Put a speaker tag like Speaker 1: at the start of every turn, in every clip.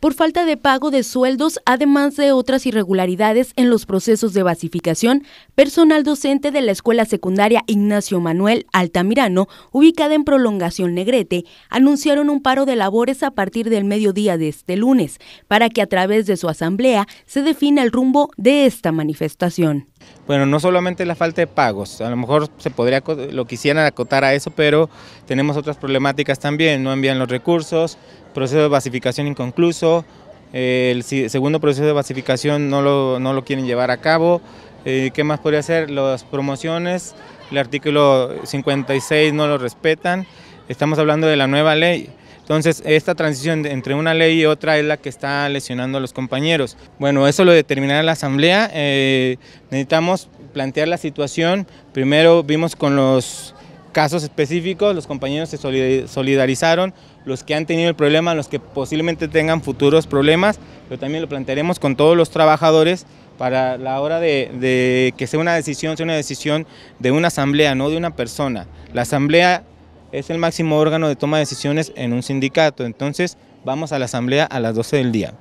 Speaker 1: por falta de pago de sueldos, además de otras irregularidades en los procesos de basificación, personal docente de la Escuela Secundaria Ignacio Manuel Altamirano, ubicada en Prolongación Negrete, anunciaron un paro de labores a partir del mediodía de este lunes, para que a través de su asamblea se defina el rumbo de esta manifestación.
Speaker 2: Bueno, no solamente la falta de pagos, a lo mejor se podría lo quisieran acotar a eso, pero tenemos otras problemáticas también, no envían los recursos, proceso de basificación inconcluso, el segundo proceso de basificación no lo, no lo quieren llevar a cabo, eh, ¿qué más podría hacer? Las promociones, el artículo 56 no lo respetan, estamos hablando de la nueva ley, entonces, esta transición entre una ley y otra es la que está lesionando a los compañeros. Bueno, eso lo determinará la Asamblea. Eh, necesitamos plantear la situación. Primero vimos con los casos específicos, los compañeros se solidarizaron, los que han tenido el problema, los que posiblemente tengan futuros problemas, pero también lo plantearemos con todos los trabajadores para la hora de, que sea una decisión, sea una decisión de una asamblea, no de una persona. La asamblea es el máximo órgano de toma de decisiones en un sindicato, entonces vamos a la asamblea a las 12 del día.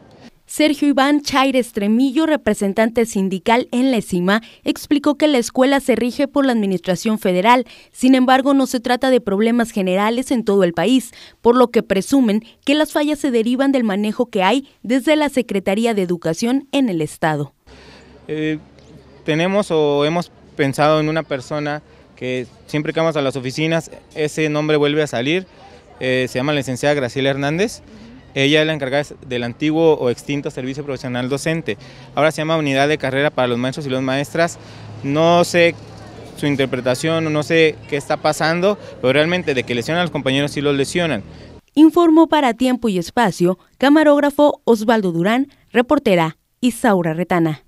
Speaker 1: Sergio Iván Chaire Estremillo, representante sindical en la ESIMA, explicó que la escuela se rige por la Administración Federal, sin embargo no se trata de problemas generales en todo el país, por lo que presumen que las fallas se derivan del manejo que hay desde la Secretaría de Educación en el Estado.
Speaker 2: Eh, tenemos o hemos pensado en una persona que siempre que vamos a las oficinas, ese nombre vuelve a salir, eh, se llama la licenciada Graciela Hernández, ella es la encargada del antiguo o extinto servicio profesional docente. Ahora se llama unidad de carrera para los maestros y las maestras. No sé su interpretación, no sé qué está pasando, pero realmente de que lesionan a los compañeros sí los lesionan.
Speaker 1: Informó para Tiempo y Espacio, camarógrafo Osvaldo Durán, reportera Isaura Retana.